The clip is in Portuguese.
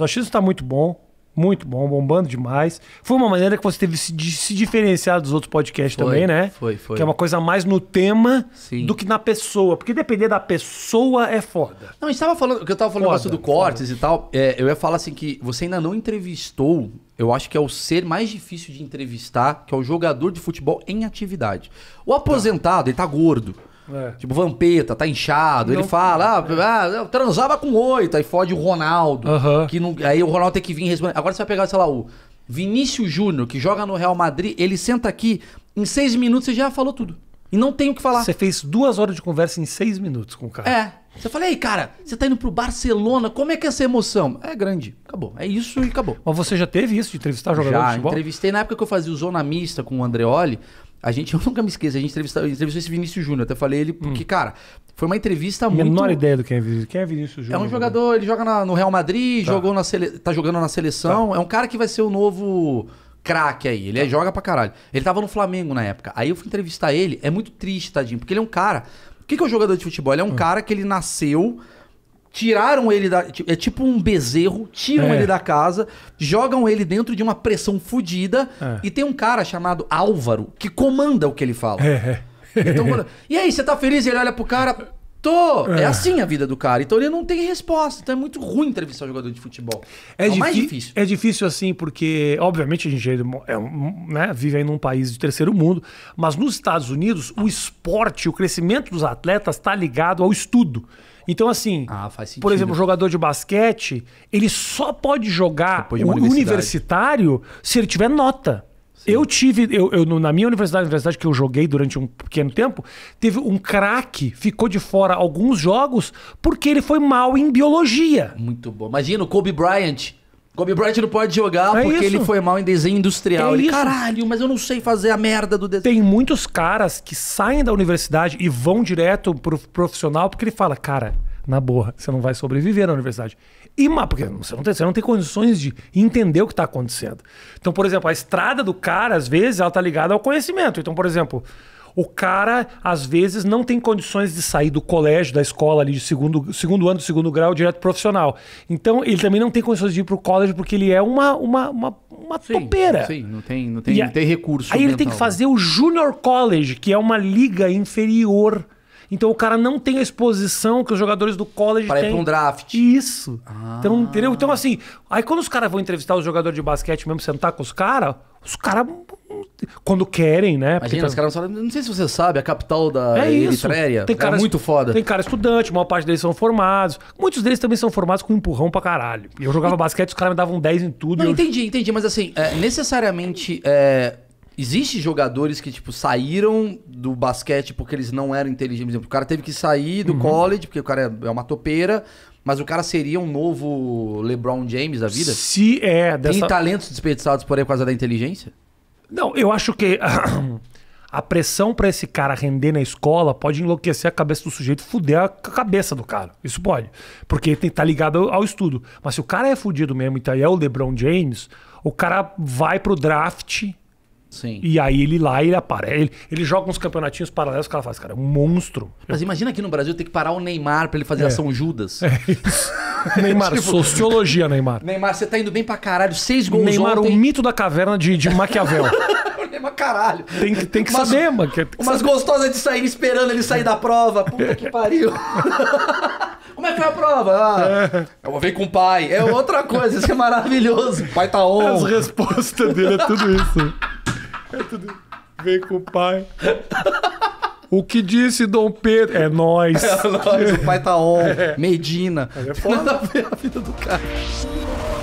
O achismo está muito bom, muito bom, bombando demais. Foi uma maneira que você teve de se diferenciar dos outros podcasts foi, também, né? Foi, foi. Que é uma coisa mais no tema Sim. do que na pessoa. Porque depender da pessoa é foda. Não, estava falando, que eu estava falando foda, do Cortes foda. e tal. É, eu ia falar assim que você ainda não entrevistou, eu acho que é o ser mais difícil de entrevistar, que é o jogador de futebol em atividade. O aposentado, tá. ele tá gordo. É. Tipo, Vampeta, tá inchado. Não. Ele fala, ah, é. ah, transava com oito. Aí fode o Ronaldo. Uhum. que não, Aí o Ronaldo tem que vir responder. Agora você vai pegar, sei lá, o Vinícius Júnior, que joga no Real Madrid. Ele senta aqui, em seis minutos você já falou tudo. E não tem o que falar. Você fez duas horas de conversa em seis minutos com o cara. É. Você fala, ei, cara, você tá indo pro Barcelona, como é que é essa emoção? É grande. Acabou. É isso e acabou. Mas você já teve isso de entrevistar jogador já, de futebol? Já, entrevistei na época que eu fazia o Zona Mista com o Andreoli. A gente, eu nunca me esqueço, a gente entrevistou, entrevistou esse Vinícius Júnior. Até falei ele, hum. porque, hum. cara, foi uma entrevista Menor muito. Menor ideia do que é Vinícius. Quem é Vinícius Júnior? É um jogador, né? ele joga na, no Real Madrid, tá. jogou na sele... tá jogando na seleção. Tá. É um cara que vai ser o novo craque aí. Ele tá. joga pra caralho. Ele tava no Flamengo na época. Aí eu fui entrevistar ele. É muito triste, tadinho, porque ele é um cara. O que, que é o um jogador de futebol? Ele é um hum. cara que ele nasceu Tiraram ele da. É tipo um bezerro, tiram é. ele da casa, jogam ele dentro de uma pressão fodida. É. E tem um cara chamado Álvaro que comanda o que ele fala. É. é. Então, E aí, você tá feliz? Ele olha pro cara. Tô! É. é. assim a vida do cara. Então ele não tem resposta. Então é muito ruim entrevistar um jogador de futebol. É, é o mais difícil. É difícil assim, porque, obviamente, a gente é, é né, vive aí num país de terceiro mundo, mas nos Estados Unidos, o esporte, o crescimento dos atletas está ligado ao estudo. Então, assim, ah, por exemplo, um jogador de basquete, ele só pode jogar o universitário se ele tiver nota. Eu tive, eu, eu, na minha universidade, universidade que eu joguei durante um pequeno tempo, teve um craque, ficou de fora alguns jogos porque ele foi mal em biologia. Muito bom. Imagina o Kobe Bryant. Kobe Bryant não pode jogar é porque isso. ele foi mal em desenho industrial. É ele, caralho, mas eu não sei fazer a merda do desenho. Tem muitos caras que saem da universidade e vão direto pro profissional porque ele fala, cara, na boa, você não vai sobreviver na universidade. E porque você não, tem, você não tem condições de entender o que está acontecendo. Então, por exemplo, a estrada do cara, às vezes, ela está ligada ao conhecimento. Então, por exemplo, o cara, às vezes, não tem condições de sair do colégio, da escola ali de segundo, segundo ano, do segundo grau, direto profissional. Então, ele também não tem condições de ir para o colégio porque ele é uma, uma, uma, uma sim, topeira. Sim, não tem, não tem, e, não tem recurso. Aí mental, ele tem que né? fazer o Junior College, que é uma liga inferior então o cara não tem a exposição que os jogadores do college Para têm. Para ir pra um draft. Isso. Ah. Então, entendeu? Então, assim, aí quando os caras vão entrevistar os jogadores de basquete mesmo, sentar com os caras, os caras. Quando querem, né? Imagina, tá... os caras não Não sei se você sabe, a capital da é Eritreia tem cara é muito foda. Tem cara estudante, a maior parte deles são formados. Muitos deles também são formados com um empurrão pra caralho. Eu jogava e... basquete, os caras me davam 10 em tudo. Não, eu... entendi, entendi. Mas assim, é, necessariamente. É Existem jogadores que, tipo, saíram do basquete porque eles não eram inteligentes. o cara teve que sair do uhum. college, porque o cara é, é uma topeira, mas o cara seria um novo LeBron James da vida? Se é. Dessa... Tem talentos desperdiçados por aí por causa da inteligência? Não, eu acho que a pressão para esse cara render na escola pode enlouquecer a cabeça do sujeito, fuder a cabeça do cara. Isso pode. Porque ele tem que estar tá ligado ao estudo. Mas se o cara é fudido mesmo então, e então é o LeBron James, o cara vai pro draft Sim. E aí ele lá, ele aparece. Ele, ele joga uns campeonatinhos paralelos, o cara faz, cara, é um monstro. Mas imagina aqui no Brasil ter que parar o Neymar para ele fazer é. ação Judas. É isso. Neymar, tipo... sociologia, Neymar. Neymar, você tá indo bem pra caralho, seis gols Neymar, ontem. o mito da caverna de, de Maquiavel. Neymar, caralho. Tem, tem que umas, saber, mano. É- tem que umas saber. gostosas de sair esperando ele sair da prova. Puta que pariu. Como é que foi a prova? Ah, é. Eu veio com o pai. É outra coisa, isso é maravilhoso. O pai tá on. As respostas dele é tudo isso. É tudo. Vem com o pai. O que disse Dom Pedro? É nós. É nós, o pai tá on. É. Medina. É foda. Nada a ver a vida do cara.